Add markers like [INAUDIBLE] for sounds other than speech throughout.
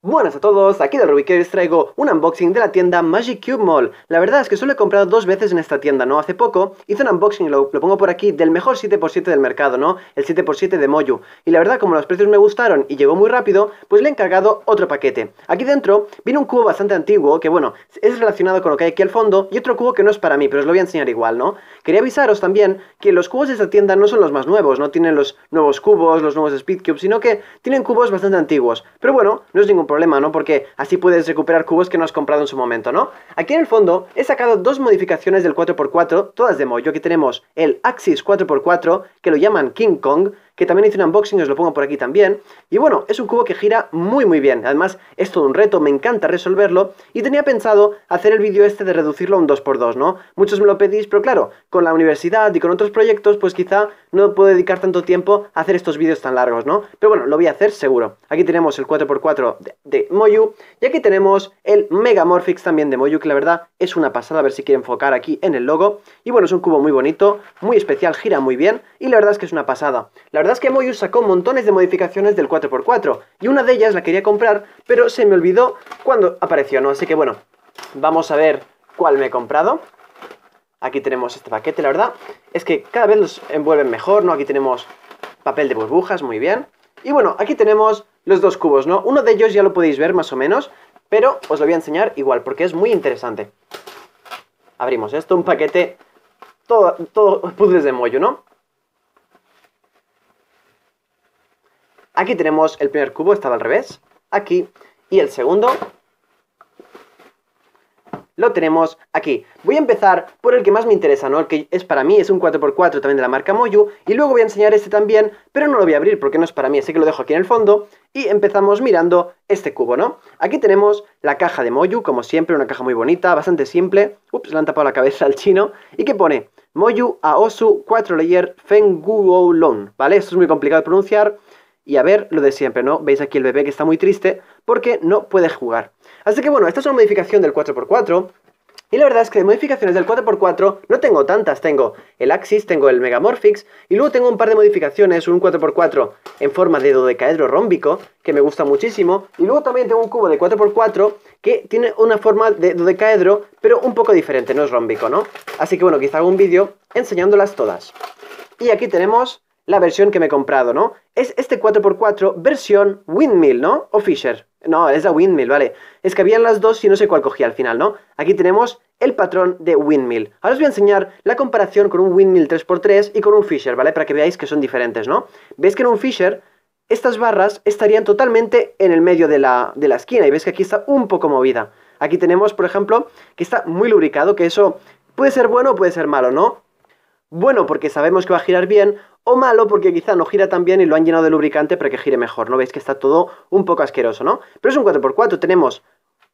Buenas a todos, aquí de Rubikers traigo un unboxing de la tienda Magic Cube Mall. La verdad es que solo he comprado dos veces en esta tienda, ¿no? Hace poco hice un unboxing, lo, lo pongo por aquí, del mejor 7x7 del mercado, ¿no? El 7x7 de Moyu. Y la verdad, como los precios me gustaron y llegó muy rápido, pues le he encargado otro paquete. Aquí dentro viene un cubo bastante antiguo, que bueno, es relacionado con lo que hay aquí al fondo, y otro cubo que no es para mí, pero os lo voy a enseñar igual, ¿no? Quería avisaros también que los cubos de esta tienda no son los más nuevos, no tienen los nuevos cubos, los nuevos Speed Cubes, sino que tienen cubos bastante antiguos. Pero bueno, no es ningún problema, ¿no? Porque así puedes recuperar cubos que no has comprado en su momento, ¿no? Aquí en el fondo he sacado dos modificaciones del 4x4, todas de Mojo, Aquí tenemos el Axis 4x4, que lo llaman King Kong, que también hice un unboxing, os lo pongo por aquí también. Y bueno, es un cubo que gira muy muy bien, además es todo un reto, me encanta resolverlo, y tenía pensado hacer el vídeo este de reducirlo a un 2x2, ¿no? Muchos me lo pedís, pero claro, con la universidad y con otros proyectos, pues quizá no puedo dedicar tanto tiempo a hacer estos vídeos tan largos, ¿no? Pero bueno, lo voy a hacer seguro. Aquí tenemos el 4x4 de, Moyu, y aquí tenemos el mega morphix también de Moyu, que la verdad es una pasada, a ver si quiere enfocar aquí en el logo. Y bueno, es un cubo muy bonito, muy especial, gira muy bien, y la verdad es que es una pasada. La verdad verdad es que Moyu sacó montones de modificaciones del 4x4 y una de ellas la quería comprar, pero se me olvidó cuando apareció, ¿no? Así que bueno, vamos a ver cuál me he comprado. Aquí tenemos este paquete, la verdad es que cada vez los envuelven mejor, ¿no? Aquí tenemos papel de burbujas, muy bien. Y bueno, aquí tenemos los dos cubos, ¿no? Uno de ellos ya lo podéis ver más o menos, pero os lo voy a enseñar igual porque es muy interesante. Abrimos esto, un paquete, todo, todo [LAUGHS] puzzles de mollo, ¿no? Aquí tenemos el primer cubo, estaba al revés, aquí, y el segundo lo tenemos aquí. Voy a empezar por el que más me interesa, ¿no? El que es para mí, es un 4x4 también de la marca Moyu, y luego voy a enseñar este también, pero no lo voy a abrir porque no es para mí, así que lo dejo aquí en el fondo, y empezamos mirando este cubo, ¿no? Aquí tenemos la caja de Moyu, como siempre, una caja muy bonita, bastante simple, ups, le han tapado la cabeza al chino, y que pone Moyu Aosu 4 Layer Long ¿vale? Esto es muy complicado de pronunciar, y a ver lo de siempre, ¿no? Veis aquí el bebé que está muy triste porque no puede jugar. Así que bueno, esta es una modificación del 4x4. Y la verdad es que de modificaciones del 4x4 no tengo tantas. Tengo el Axis, tengo el Megamorphix y luego tengo un par de modificaciones, un 4x4 en forma de dodecaedro rómbico, que me gusta muchísimo. Y luego también tengo un cubo de 4x4 que tiene una forma de dodecaedro, pero un poco diferente, no es rómbico, ¿no? Así que bueno, quizá hago un vídeo enseñándolas todas. Y aquí tenemos la versión que me he comprado, ¿no? Es este 4x4 versión Windmill, ¿no? O Fisher. No, es la Windmill, vale. Es que habían las dos y no sé cuál cogía al final, ¿no? Aquí tenemos el patrón de Windmill. Ahora os voy a enseñar la comparación con un Windmill 3x3 y con un Fisher, ¿vale? Para que veáis que son diferentes, ¿no? Veis que en un Fisher estas barras estarían totalmente en el medio de la, de la esquina y veis que aquí está un poco movida. Aquí tenemos, por ejemplo, que está muy lubricado, que eso puede ser bueno o puede ser malo, ¿no? bueno porque sabemos que va a girar bien o malo porque quizá no gira tan bien y lo han llenado de lubricante para que gire mejor. ¿No veis que está todo un poco asqueroso, no? Pero es un 4x4, tenemos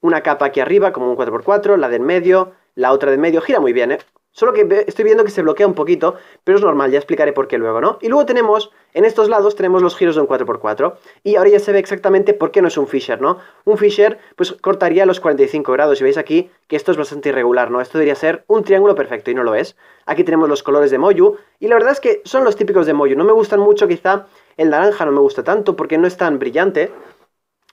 una capa aquí arriba como un 4x4, la de en medio, la otra de en medio, gira muy bien, ¿eh? Solo que estoy viendo que se bloquea un poquito, pero es normal, ya explicaré por qué luego, ¿no? Y luego tenemos, en estos lados tenemos los giros de un 4x4, y ahora ya se ve exactamente por qué no es un Fisher, ¿no? Un Fisher, pues cortaría los 45 grados, y veis aquí que esto es bastante irregular, ¿no? Esto debería ser un triángulo perfecto, y no lo es. Aquí tenemos los colores de Moyu, y la verdad es que son los típicos de Moyu, no me gustan mucho quizá, el naranja no me gusta tanto porque no es tan brillante,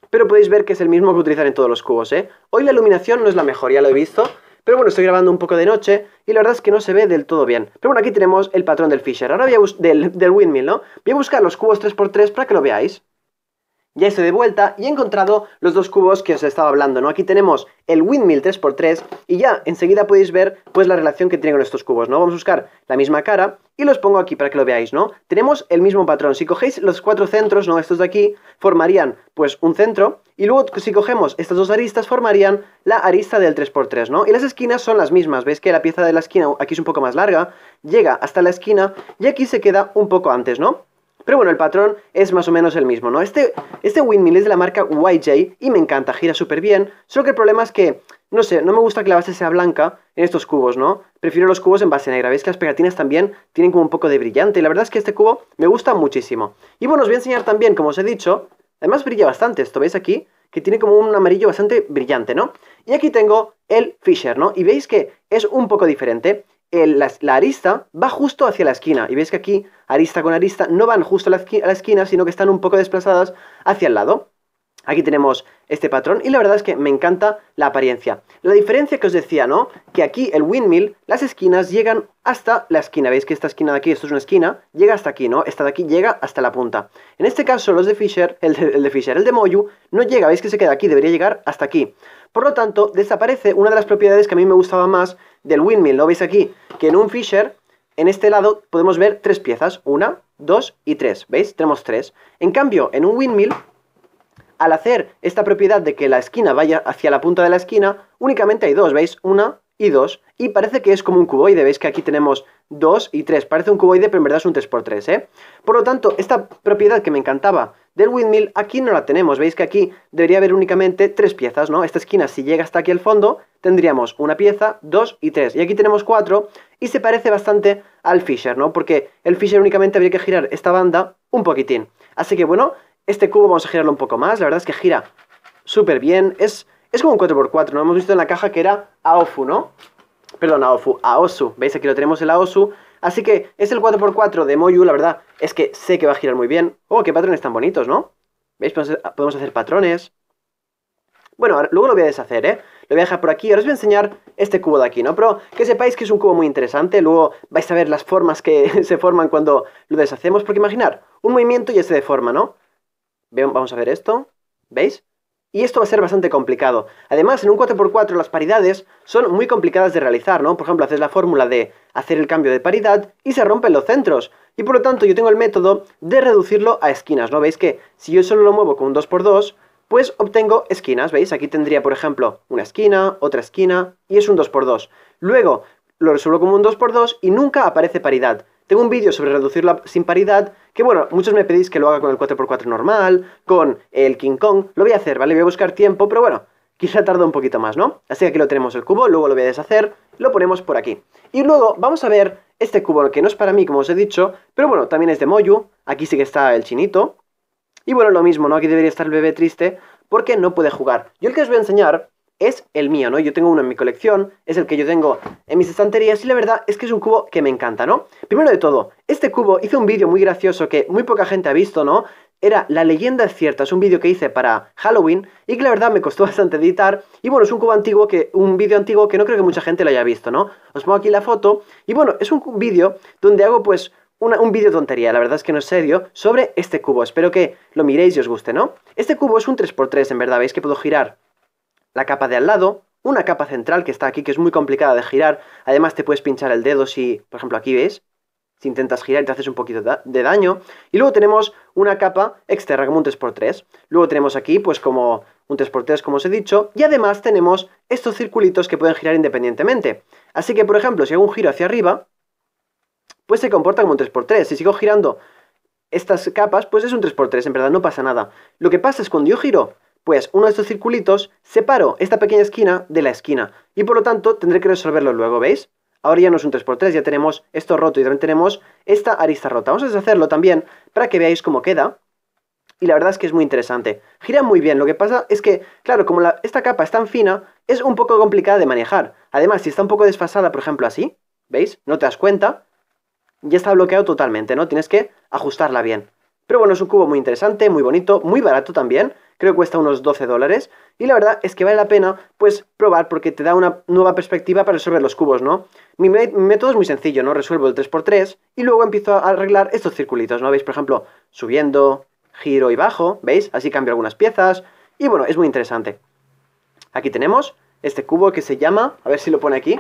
pero podéis ver que es el mismo que utilizar en todos los cubos, ¿eh? Hoy la iluminación no es la mejor, ya lo he visto, pero bueno, estoy grabando un poco de noche y la verdad es que no se ve del todo bien. Pero bueno, aquí tenemos el patrón del Fisher. Ahora voy a del, del windmill, ¿no? Voy a buscar los cubos 3x3 para que lo veáis. Ya estoy de vuelta y he encontrado los dos cubos que os estaba hablando, ¿no? Aquí tenemos el Windmill 3x3 y ya enseguida podéis ver pues la relación que tiene con estos cubos, ¿no? Vamos a buscar la misma cara y los pongo aquí para que lo veáis, ¿no? Tenemos el mismo patrón. Si cogéis los cuatro centros, ¿no? Estos de aquí formarían pues un centro y luego si cogemos estas dos aristas formarían la arista del 3x3, ¿no? Y las esquinas son las mismas, veis que la pieza de la esquina aquí es un poco más larga, llega hasta la esquina y aquí se queda un poco antes, ¿no? Pero bueno, el patrón es más o menos el mismo, ¿no? Este, este windmill es de la marca YJ y me encanta, gira súper bien, solo que el problema es que, no sé, no me gusta que la base sea blanca en estos cubos, ¿no? Prefiero los cubos en base negra, veis que las pegatinas también tienen como un poco de brillante y la verdad es que este cubo me gusta muchísimo. Y bueno, os voy a enseñar también, como os he dicho, además brilla bastante esto, ¿veis aquí? que tiene como un amarillo bastante brillante, ¿no? Y aquí tengo el Fisher, ¿no? Y veis que es un poco diferente la, arista va justo hacia la esquina. Y veis que aquí arista con arista no van justo a la esquina, sino que están un poco desplazadas hacia el lado. Aquí tenemos este patrón y la verdad es que me encanta la apariencia. La diferencia que os decía, ¿no? Que aquí el windmill, las esquinas llegan hasta la esquina. ¿Veis que esta esquina de aquí, esto es una esquina, llega hasta aquí, ¿no? Esta de aquí llega hasta la punta. En este caso, los de Fisher, el de, Fisher, el de Moyu, no llega, ¿veis que se queda aquí? Debería llegar hasta aquí. Por lo tanto, desaparece una de las propiedades que a mí me gustaba más del windmill, ¿Lo ¿Veis aquí? Que en un Fisher, en este lado, podemos ver tres piezas. Una, dos y tres. ¿Veis? Tenemos tres. En cambio, en un windmill al hacer esta propiedad de que la esquina vaya hacia la punta de la esquina, únicamente hay dos, ¿veis? Una y dos. Y parece que es como un cuboide, ¿veis? Que aquí tenemos dos y tres, Parece un cuboide, pero en verdad es un 3x3, ¿eh? Por lo tanto, esta propiedad que me encantaba del windmill, aquí no la tenemos. Veis que aquí debería haber únicamente tres piezas, ¿no? Esta esquina, si llega hasta aquí al fondo, tendríamos una pieza, dos y tres. Y aquí tenemos cuatro, y se parece bastante al Fisher, ¿no? Porque el Fisher únicamente habría que girar esta banda un poquitín. Así que, bueno, este cubo vamos a girarlo un poco más, la verdad es que gira súper bien. Es, es como un 4x4, ¿no? Hemos visto en la caja que era Aofu, ¿no? Perdón, Aofu, Aosu. ¿Veis? Aquí lo tenemos el Aosu. Así que es el 4x4 de Moyu, la verdad es que sé que va a girar muy bien. ¡Oh, qué patrones tan bonitos, ¿no? ¿Veis? Podemos hacer patrones. Bueno, luego lo voy a deshacer, ¿eh? Lo voy a dejar por aquí. Ahora os voy a enseñar este cubo de aquí, ¿no? Pero que sepáis que es un cubo muy interesante. Luego vais a ver las formas que [LAUGHS] se forman cuando lo deshacemos. Porque imaginar, un movimiento y se deforma, ¿no? Vamos a ver esto. ¿Veis? Y esto va a ser bastante complicado. Además, en un 4x4 las paridades son muy complicadas de realizar, ¿no? Por ejemplo, haces la fórmula de hacer el cambio de paridad y se rompen los centros. Y por lo tanto, yo tengo el método de reducirlo a esquinas, ¿no? Veis que si yo solo lo muevo con un 2x2, pues obtengo esquinas, ¿veis? Aquí tendría, por ejemplo, una esquina, otra esquina, y es un 2x2. Luego, lo resuelvo como un 2x2 y nunca aparece paridad. Tengo un vídeo sobre reducirla sin paridad, que bueno, muchos me pedís que lo haga con el 4x4 normal, con el King Kong. Lo voy a hacer, ¿vale? Voy a buscar tiempo, pero bueno, quizá tarda un poquito más, ¿no? Así que aquí lo tenemos el cubo, luego lo voy a deshacer, lo ponemos por aquí. Y luego vamos a ver este cubo, que no es para mí, como os he dicho, pero bueno, también es de Moyu, aquí sí que está el chinito. Y bueno, lo mismo, ¿no? Aquí debería estar el bebé triste, porque no puede jugar. Yo el que os voy a enseñar es el mío, ¿no? Yo tengo uno en mi colección, es el que yo tengo en mis estanterías y la verdad es que es un cubo que me encanta, ¿no? Primero de todo, este cubo hice un vídeo muy gracioso que muy poca gente ha visto, ¿no? Era La leyenda es cierta, es un vídeo que hice para Halloween y que la verdad me costó [LAUGHS] bastante editar y bueno, es un cubo antiguo que un vídeo antiguo que no creo que mucha gente lo haya visto, ¿no? Os pongo aquí la foto y bueno, es un vídeo donde hago pues un vídeo tontería, la verdad es que no es serio, sobre este cubo. Espero que lo miréis y os guste, ¿no? Este cubo es un 3x3, en verdad, veis que puedo girar la capa de al lado, una capa central que está aquí, que es muy complicada de girar. Además, te puedes pinchar el dedo si, por ejemplo, aquí ves, si intentas girar y te haces un poquito de daño. Y luego tenemos una capa externa, como un 3x3. Luego tenemos aquí, pues como un 3x3, como os he dicho. Y además tenemos estos circulitos que pueden girar independientemente. Así que, por ejemplo, si hago un giro hacia arriba, pues se comporta como un 3x3. Si sigo girando estas capas, pues es un 3x3, en verdad no pasa nada. Lo que pasa es cuando yo giro pues uno de estos circulitos separó esta pequeña esquina de la esquina y por lo tanto tendré que resolverlo luego, ¿veis? Ahora ya no es un 3x3, ya tenemos esto roto y también tenemos esta arista rota. Vamos a deshacerlo también para que veáis cómo queda. Y la verdad es que es muy interesante. Gira muy bien, lo que pasa es que, claro, como esta capa es tan fina, es un poco complicada de manejar. Además, si está un poco desfasada, por ejemplo así, ¿veis? No te das cuenta, ya está bloqueado totalmente, ¿no? Tienes que ajustarla bien. Pero bueno, es un cubo muy interesante, muy bonito, muy barato también creo que cuesta unos 12 dólares, y la verdad es que vale la pena, pues, probar porque te da una nueva perspectiva para resolver los cubos, ¿no? Mi, método es muy sencillo, ¿no? Resuelvo el 3x3 y luego empiezo a arreglar estos circulitos, ¿no? ¿Veis? Por ejemplo, subiendo, giro y bajo, ¿veis? Así cambio algunas piezas, y bueno, es muy interesante. Aquí tenemos este cubo que se llama, a ver si lo pone aquí,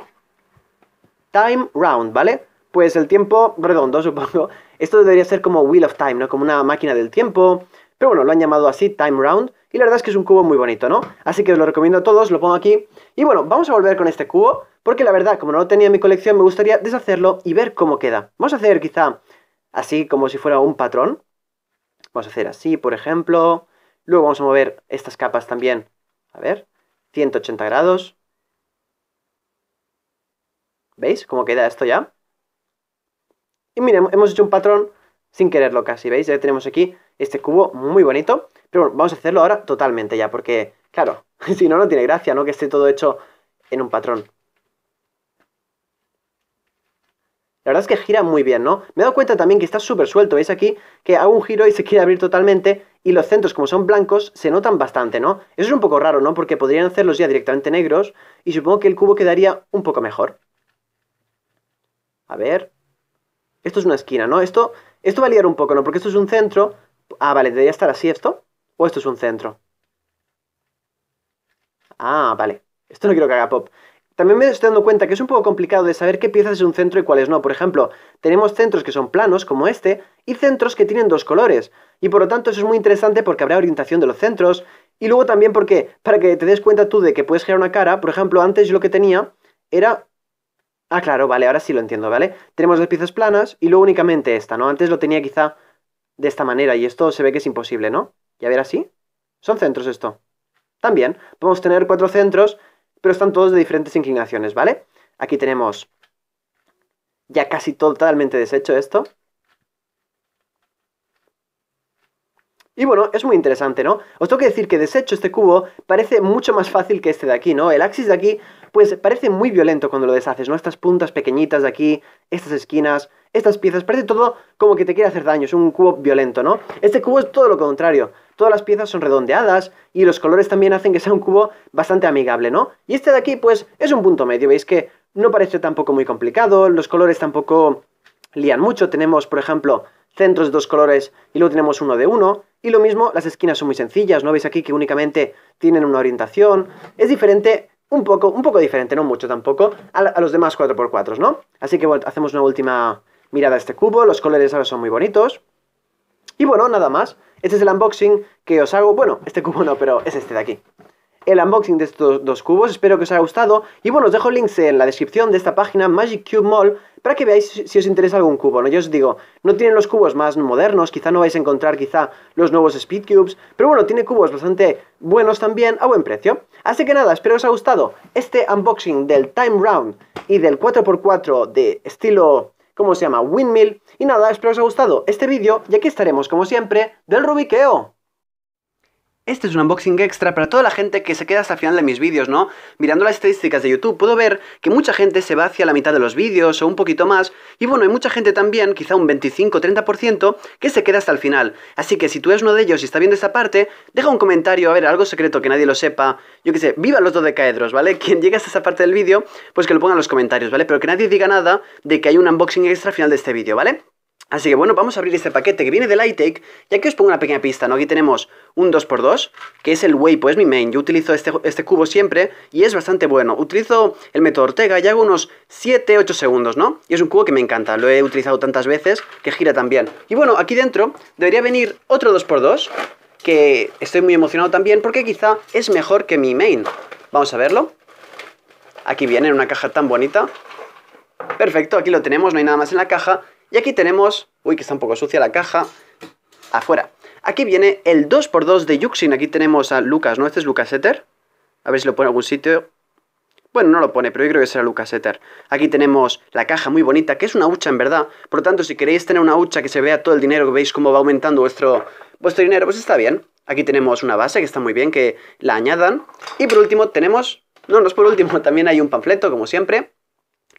Time Round, ¿vale? Pues el tiempo redondo, [LAUGHS] supongo. Esto debería ser como Wheel of Time, ¿no? Como una máquina del tiempo, pero bueno, lo han llamado así, Time Round, y la verdad es que es un cubo muy bonito, ¿no? Así que os lo recomiendo a todos, lo pongo aquí. Y bueno, vamos a volver con este cubo, porque la verdad, como no lo tenía en mi colección, me gustaría deshacerlo y ver cómo queda. Vamos a hacer quizá así como si fuera un patrón. Vamos a hacer así, por ejemplo. Luego vamos a mover estas capas también. A ver, 180 grados. ¿Veis cómo queda esto ya? Y miren, hemos hecho un patrón sin quererlo casi, ¿veis? Ya tenemos aquí este cubo muy bonito. Pero bueno, vamos a hacerlo ahora totalmente ya, porque, claro, [LAUGHS] si no, no tiene gracia, ¿no? Que esté todo hecho en un patrón. La verdad es que gira muy bien, ¿no? Me he dado cuenta también que está súper suelto, ¿veis aquí? Que hago un giro y se quiere abrir totalmente y los centros, como son blancos, se notan bastante, ¿no? Eso es un poco raro, ¿no? Porque podrían hacerlos ya directamente negros y supongo que el cubo quedaría un poco mejor. A ver... Esto es una esquina, ¿no? Esto, esto va a liar un poco, ¿no? Porque esto es un centro Ah, vale, debería estar así esto. O esto es un centro. Ah, vale. Esto no quiero que haga pop. También me estoy dando cuenta que es un poco complicado de saber qué piezas es un centro y cuáles no. Por ejemplo, tenemos centros que son planos, como este, y centros que tienen dos colores. Y por lo tanto eso es muy interesante porque habrá orientación de los centros. Y luego también porque, para que te des cuenta tú de que puedes crear una cara, por ejemplo, antes yo lo que tenía era... Ah, claro, vale, ahora sí lo entiendo, ¿vale? Tenemos dos piezas planas y luego únicamente esta, ¿no? Antes lo tenía quizá de esta manera y esto se ve que es imposible, ¿no? Y a ver así. Son centros esto. También podemos tener cuatro centros, pero están todos de diferentes inclinaciones, ¿vale? Aquí tenemos ya casi totalmente deshecho esto. Y bueno, es muy interesante, ¿no? Os tengo que decir que deshecho este cubo parece mucho más fácil que este de aquí, ¿no? El axis de aquí, pues parece muy violento cuando lo deshaces, ¿no? Estas puntas pequeñitas de aquí, estas esquinas, estas piezas. Parece todo como que te quiere hacer daño, es un cubo violento, ¿no? Este cubo es todo lo contrario. Todas las piezas son redondeadas y los colores también hacen que sea un cubo bastante amigable, ¿no? Y este de aquí, pues, es un punto medio. Veis que no parece tampoco muy complicado, los colores tampoco lían mucho. Tenemos, por ejemplo, centros de dos colores y luego tenemos uno de uno. Y lo mismo, las esquinas son muy sencillas, ¿no? Veis aquí que únicamente tienen una orientación. Es diferente un poco, un poco diferente, no mucho tampoco, a, los demás 4x4, ¿no? Así que hacemos una última Mirad a este cubo, los colores ahora son muy bonitos. Y bueno, nada más. Este es el unboxing que os hago. Bueno, este cubo no, pero es este de aquí. El unboxing de estos dos cubos, espero que os haya gustado. Y bueno, os dejo links en la descripción de esta página, Magic Cube Mall, para que veáis si os interesa algún cubo. ¿no? Yo os digo, no tienen los cubos más modernos, quizá no vais a encontrar quizá los nuevos Speed Cubes, pero bueno, tiene cubos bastante buenos también, a buen precio. Así que nada, espero que os haya gustado este unboxing del Time Round y del 4x4 de estilo como se llama Windmill. Y nada, espero os haya gustado este vídeo y aquí estaremos como siempre del Rubiqueo. Este es un unboxing extra para toda la gente que se queda hasta el final de mis vídeos, ¿no? Mirando las estadísticas de YouTube puedo ver que mucha gente se va hacia la mitad de los vídeos o un poquito más, y bueno, hay mucha gente también, quizá un 25-30%, que se queda hasta el final. Así que si tú eres uno de ellos y está viendo esta parte, deja un comentario, a ver, algo secreto que nadie lo sepa, yo que sé, viva los dos Caedros, ¿vale? [LAUGHS] Quien llegue hasta esa parte del vídeo, pues que lo ponga en los comentarios, ¿vale? Pero que nadie diga nada de que hay un unboxing extra al final de este vídeo, ¿vale? Así que bueno, vamos a abrir este paquete que viene de Lightake, ya que os pongo una pequeña pista, ¿no? Aquí tenemos un 2x2, que es el Waypo, es mi main, yo utilizo este, este cubo siempre y es bastante bueno. Utilizo el método Ortega y hago unos 7-8 segundos, ¿no? Y es un cubo que me encanta, lo he utilizado tantas veces que gira también. Y bueno, aquí dentro debería venir otro 2x2, que estoy muy emocionado también porque quizá es mejor que mi main. Vamos a verlo. Aquí viene en una caja tan bonita. Perfecto, aquí lo tenemos, no hay nada más en la caja. Y aquí tenemos, uy que está un poco sucia la caja, afuera. Aquí viene el 2x2 de Yuxin, aquí tenemos a Lucas, ¿no? Este es Lucas Eter. A ver si lo pone en algún sitio. Bueno, no lo pone, pero yo creo que será Lucas Eter. Aquí tenemos la caja muy bonita, que es una hucha en verdad. Por lo tanto, si queréis tener una hucha que se vea todo el dinero, que veis cómo va aumentando vuestro, vuestro dinero, pues está bien. Aquí tenemos una base que está muy bien, que la añadan. Y por último tenemos... No, no es por último, [LAUGHS] también hay un panfleto, como siempre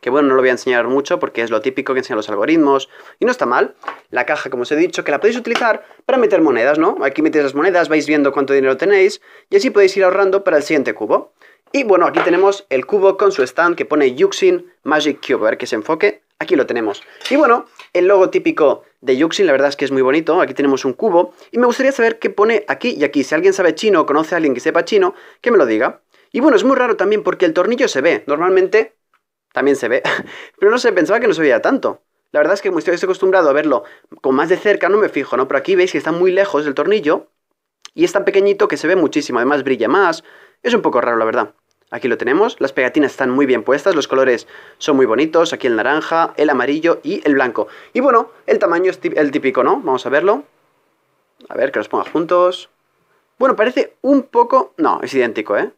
que bueno, no lo voy a enseñar mucho porque es lo típico que enseñan los algoritmos, y no está mal. La caja, como os he dicho, que la podéis utilizar para meter monedas, ¿no? Aquí metéis las monedas, vais viendo cuánto dinero tenéis, y así podéis ir ahorrando para el siguiente cubo. Y bueno, aquí tenemos el cubo con su stand que pone Yuxin Magic Cube, a ver que se enfoque, aquí lo tenemos. Y bueno, el logo típico de Yuxin, la verdad es que es muy bonito, aquí tenemos un cubo, y me gustaría saber qué pone aquí y aquí, si alguien sabe chino o conoce a alguien que sepa chino, que me lo diga. Y bueno, es muy raro también porque el tornillo se ve, normalmente también se ve. [LAUGHS] Pero no se pensaba que no se veía tanto. La verdad es que como estoy acostumbrado a verlo con más de cerca, no me fijo, ¿no? Pero aquí veis que está muy lejos del tornillo y es tan pequeñito que se ve muchísimo. Además brilla más. Es un poco raro, la verdad. Aquí lo tenemos, las pegatinas están muy bien puestas, los colores son muy bonitos, aquí el naranja, el amarillo y el blanco. Y bueno, el tamaño es el típico, ¿no? Vamos a verlo. A ver, que los ponga juntos. Bueno, parece un poco... No, es idéntico, ¿eh?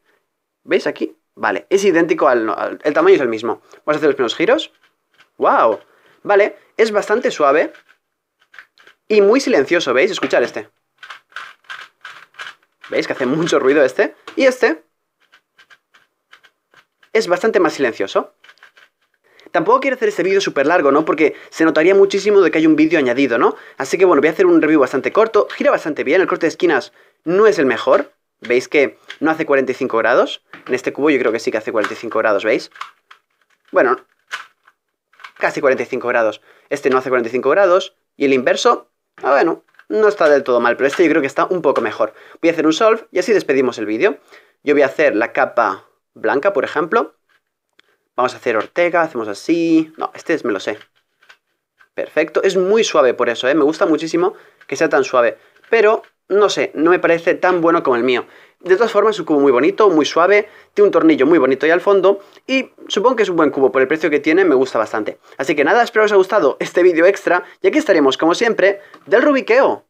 ¿Veis aquí? Vale, es idéntico al, El tamaño es el mismo. Vamos a hacer los primeros giros. ¡Wow! Vale, es bastante suave y muy silencioso, ¿veis? Escuchar este. ¿Veis que hace mucho ruido este? Y este es bastante más silencioso. Tampoco quiero hacer este vídeo súper largo, ¿no? Porque se notaría muchísimo de que hay un vídeo añadido, ¿no? Así que bueno, voy a hacer un review bastante corto. Gira bastante bien, el corte de esquinas no es el mejor. ¿Veis que no hace 45 grados? En este cubo yo creo que sí que hace 45 grados, ¿veis? Bueno, casi 45 grados. Este no hace 45 grados. Y el inverso, ah, bueno, no está del todo mal, pero este yo creo que está un poco mejor. Voy a hacer un solve y así despedimos el vídeo. Yo voy a hacer la capa blanca, por ejemplo. Vamos a hacer Ortega, hacemos así... No, este es, me lo sé. Perfecto, es muy suave por eso, ¿eh? me gusta muchísimo que sea tan suave. Pero no sé, no me parece tan bueno como el mío. De todas formas, es un cubo muy bonito, muy suave, tiene un tornillo muy bonito ahí al fondo y supongo que es un buen cubo, por el precio que tiene me gusta bastante. Así que nada, espero que os haya gustado este vídeo extra y aquí estaremos, como siempre, del rubiqueo.